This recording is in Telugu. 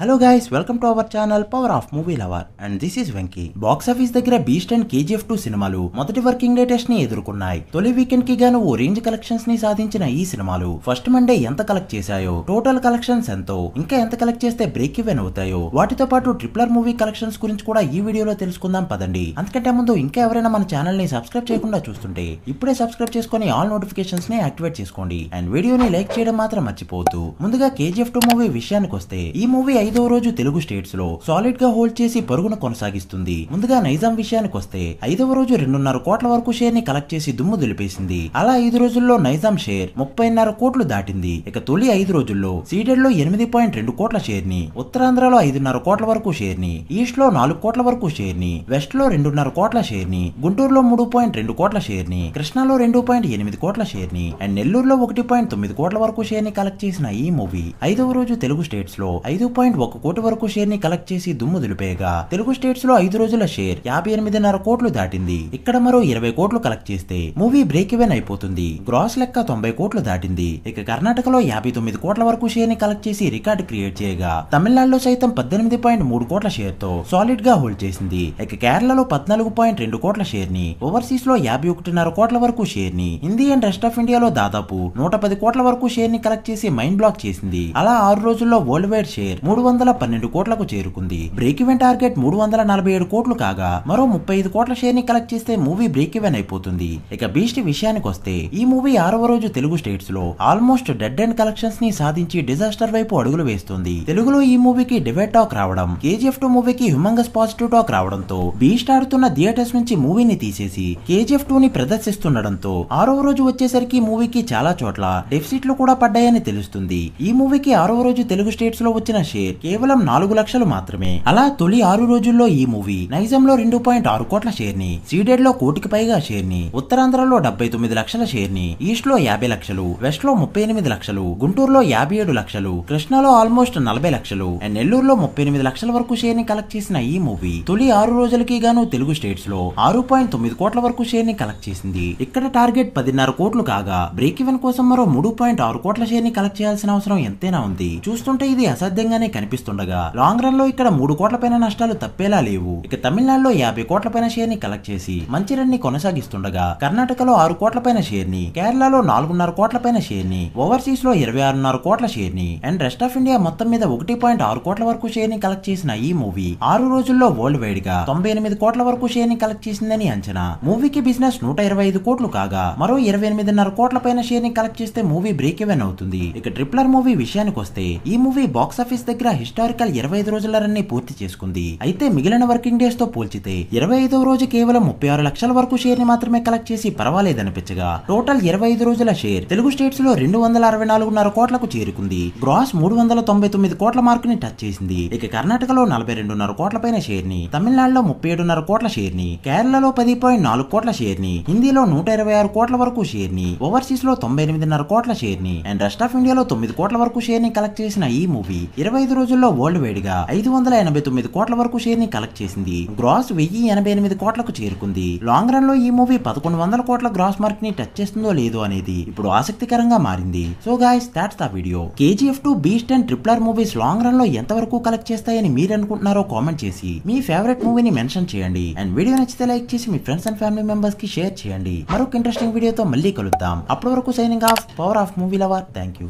hello guys welcome to our channel power of movie lover and this is Venky box office దగ్గర బీస్ట్ అండ్ కేజీఎఫ్ టూ సినిమాలు మొదటి వర్కింగ్ లేటెస్ట్ ని ఎదుర్కొన్నాయి తొలి వీకెండ్ కి గాను ఓ రేంజ్ కలెక్షన్స్ ని సాధించిన ఈ సినిమాలు ఫస్ట్ మండే ఎంత కలెక్ట్ చేశాయో టోటల్ కలెక్షన్స్ ఎంతో ఇంకా ఎంత కలెక్ట్ చేస్తే బ్రేక్ ఇవెన్ అవుతాయో వాటితో పాటు ట్రిప్లర్ మూవీ కలెక్షన్స్ గురించి కూడా ఈ వీడియోలో తెలుసుకుందాం పదండి అంతకంటే ముందు ఇంకా ఎవరైనా మన ఛానల్ ని సబ్స్క్రైబ్ చేయకుండా చూస్తుంటే ఇప్పుడే సబ్స్క్రైబ్ చేసుకుని ఆల్ నోటిఫికేషన్స్ ని యాక్టివేట్ చేసుకోండి అండ్ వీడియోని లైక్ చేయడం మాత్రం మర్చిపోవద్దు ముందుగా కేజీఎఫ్ టూ మూవీ విషయానికి వస్తే ఈ మూవీ ఐదో రోజు తెలుగు స్టేట్స్ లో సాలిడ్ గా హోల్డ్ చేసి పరుగున కొనసాగిస్తుంది ముందుగా నైజాం విషయానికి వస్తే ఐదవ రోజు రెండున్నర కోట్ల వరకు షేర్ ని కలెక్ట్ చేసి దుమ్ము దులిపేసింది అలా ఐదు రోజుల్లో నైజాం షేర్ ముప్పైన్నర కోట్లు దాటింది ఇక తొలి ఐదు రోజుల్లో సీడెడ్ లో ఎనిమిది పాయింట్ రెండు కోట్ల షేర్ ని ఉత్తరాంధ్రలో ఐదున్నర కోట్ల వరకు షేర్ ని ఈస్ట్ లో నాలుగు కోట్ల వరకు షేర్ ని వెస్ట్ లో రెండున్నర కోట్ల షేర్ ని గుంటూరులో మూడు పాయింట్ రెండు కోట్ల షేర్ ని కృష్ణాలో రెండు పాయింట్ ఎనిమిది కోట్ల షేర్ ని అండ్ నెల్లూరులో ఒకటి పాయింట్ తొమ్మిది కోట్ల వరకు షేర్ ని కలెక్ట్ చేసిన ఈ మూవీ ఐదవ రోజు తెలుగు స్టేట్స్ లో ఐదు పాయింట్ పాయింట్ ఒక కోటి వరకు షేర్ ని కలెక్ట్ చేసి దుమ్ము దులిపేయగా తెలుగు స్టేట్స్ లో ఐదు రోజుల షేర్ యాభై ఎనిమిదిన్నర కోట్లు దాటింది ఇక్కడ మరో ఇరవై కోట్లు కలెక్ట్ చేస్తే మూవీ బ్రేక్ ఇవెన్ అయిపోతుంది గ్రాస్ లెక్క తొంభై కోట్లు దాటింది ఇక కర్ణాటకలో యాభై తొమ్మిది కోట్ల వరకు షేర్ ని కలెక్ట్ చేసి రికార్డ్ క్రియేట్ చేయగా తమిళనాడులో సైతం పద్దెనిమిది పాయింట్ మూడు కోట్ల షేర్ తో సాలిడ్ గా హోల్డ్ చేసింది ఇక కేరళలో పద్నాలుగు పాయింట్ రెండు కోట్ల షేర్ ని ఓవర్సీస్ లో యాభై ఒకటిన్నర కోట్ల వరకు షేర్ ని హిందీ అండ్ రెస్ట్ ఆఫ్ ఇండియాలో దాదాపు నూట పది కోట్ల వరకు షేర్ ని కలెక్ట్ చేసి మైండ్ బ్లాక్ చేసింది అలా ఆరు రోజుల్లో వరల్డ్ వైడ్ షేర్ మూడు వందల పన్నెండు కోట్లకు చేరుకుంది బ్రేక్ ఈవెన్ టార్గెట్ మూడు వందల నలభై ఏడు కోట్లు కాగా మరో ముప్పై ఐదు కోట్ల షేర్ ని కలెక్ట్ చేస్తే మూవీ బ్రేక్ ఈవెన్ అయిపోతుంది ఇక బీస్ట్ విషయానికి వస్తే ఈ మూవీ ఆరవ రోజు తెలుగు స్టేట్స్ లో ఆల్మోస్ట్ డెడ్ అండ్ కలెక్షన్స్ ని సాధించి డిజాస్టర్ వైపు అడుగులు వేస్తుంది తెలుగులో ఈ మూవీకి డివైడ్ టాక్ రావడం కేజీఎఫ్ టూ మూవీకి హ్యుమంగస్ పాజిటివ్ టాక్ రావడంతో బీస్ట్ ఆడుతున్న థియేటర్స్ నుంచి మూవీని తీసేసి కేజీఎఫ్ టూ ని ప్రదర్శిస్తుండడంతో ఆరవ రోజు వచ్చేసరికి మూవీకి చాలా చోట్ల డెఫిసిట్లు కూడా పడ్డాయని తెలుస్తుంది ఈ మూవీకి ఆరవ రోజు తెలుగు స్టేట్స్ లో వచ్చిన షేర్ కేవలం నాలుగు లక్షలు మాత్రమే అలా తొలి ఆరు రోజుల్లో ఈ మూవీ నైజంలో రెండు పాయింట్ ఆరు కోట్ల షేర్ ని సీడెడ్ లో కోటికి పైగా షేర్ ని ఉత్తరాంధ్రలో డెబ్బై తొమ్మిది లక్షల షేర్ ని ఈస్ట్ లో యాభై లక్షలు వెస్ట్ లో ముప్పై ఎనిమిది లక్షలు గుంటూరులో యాభై ఏడు లక్షలు కృష్ణాలో ఆల్మోస్ట్ నలభై లక్షలు అండ్ నెల్లూరులో ముప్పై ఎనిమిది లక్షల వరకు షేర్ ని కలెక్ట్ చేసిన ఈ మూవీ తొలి ఆరు రోజులకి గాను తెలుగు స్టేట్స్ లో ఆరు పాయింట్ తొమ్మిది కోట్ల వరకు షేర్ ని కలెక్ట్ చేసింది ఇక్కడ టార్గెట్ పదిన్నర కోట్లు కాగా బ్రేక్ ఈవెన్ కోసం మరో మూడు పాయింట్ ఆరు కోట్ల షేర్ ని కలెక్ట్ చేయాల్సిన అవసరం ఎంతైనా ఉంది చూస్తుంటే ఇది అసాధ్యంగానే కనిపి కనిపిస్తుండగా లాంగ్ రన్ లో ఇక్కడ మూడు కోట్ల పైన నష్టాలు తప్పేలా లేవు ఇక తమిళనాడులో యాభై కోట్ల పైన షేర్ ని కలెక్ట్ చేసి మంచి రన్ ని కొనసాగిస్తుండగా కర్ణాటకలో ఆరు కోట్ల పైన షేర్ ని కేరళలో నాలుగున్నర కోట్ల పైన షేర్ ని ఓవర్సీస్ లో ఇరవై ఆరున్నర కోట్ల షేర్ ని అండ్ రెస్ట్ ఆఫ్ ఇండియా మొత్తం మీద ఒకటి పాయింట్ ఆరు కోట్ల వరకు షేర్ ని కలెక్ట్ చేసిన ఈ మూవీ ఆరు రోజుల్లో వరల్డ్ వైడ్ గా తొంభై ఎనిమిది కోట్ల వరకు షేర్ ని కలెక్ట్ చేసిందని అంచనా మూవీకి బిజినెస్ నూట ఇరవై ఐదు కోట్లు కాగా మరో ఇరవై ఎనిమిదిన్నర కోట్ల పైన షేర్ ని కలెక్ట్ చేస్తే మూవీ బ్రేక్ ఇవెన్ అవుతుంది ఇక ట్రిప్లర్ మూవీ విషయానికి వస్తే ఈ మూవీ బాక్స్ ఆఫీస్ దగ్గర హిస్టారికల్ ఇరవై ఐదు రోజుల రన్ని పూర్తి చేసుకుంది అయితే మిగిలిన వర్కింగ్ డేస్ తో పోల్చితే ఇరవై ఐదవ రోజు కేవలం ముప్పై ఆరు లక్షల వరకు షేర్ ని మాత్రమే కలెక్ట్ చేసి పర్వాలేదనిపించగా టోటల్ ఇరవై ఐదు రోజుల షేర్ తెలుగు స్టేట్స్ లో రెండు వందల అరవై నాలుగున్నర కోట్లకు చేరుకుంది గ్రాస్ మూడు వందల తొంభై తొమ్మిది కోట్ల మార్క్ ని టచ్ చేసింది ఇక కర్ణాటకలో నలభై రెండున్నర కోట్ల పైన షేర్ ని తమిళనాడులో ముప్పై ఏడున్నర కోట్ల షేర్ ని కేరళలో పది పాయింట్ నాలుగు కోట్ల షేర్ ని హిందీలో నూట ఇరవై ఆరు కోట్ల వరకు షేర్ ని ఓవర్సీస్ లో తొంభై ఎనిమిదిన్నర కోట్ల షేర్ ని అండ్ రెస్ట్ ఆఫ్ ఇండియాలో తొమ్మిది కోట్ల వరకు షేర్ ని కలెక్ట్ చేసిన ఈ మూవీ ఇరవై ఐదు రోజుల్లో వరల్డ్ వైడ్ గా ఐదు వందల ఎనభై తొమ్మిది కోట్ల వరకు షేర్ ని కలెక్ట్ చేసింది గ్రాస్ వెయ్యి ఎనభై ఎనిమిది కోట్లకు చేరుకుంది లాంగ్ రన్ లో ఈ మూవీ పదకొండు వందల కోట్ల గ్రాస్ మార్క్ ని టచ్ చేస్తుందో లేదో అనేది ఇప్పుడు ఆసక్తికరంగా మారింది so guys that's the video KGF two Beast and Triple R movies long run లో ఎంత వరకు కలెక్ట్ చేస్తాయని మీరు అనుకుంటున్నారో కామెంట్ చేసి మీ ఫేవరెట్ మూవీని మెన్షన్ చేయండి అండ్ వీడియో నచ్చితే లైక్ చేసి మీ ఫ్రెండ్స్ అండ్ ఫ్యామిలీ మెంబర్స్ కి షేర్ చేయండి మరొక ఇంట్రెస్టింగ్ వీడియోతో మళ్ళీ కలుద్దాం అప్పటి వరకు signing off power of movie lover thank you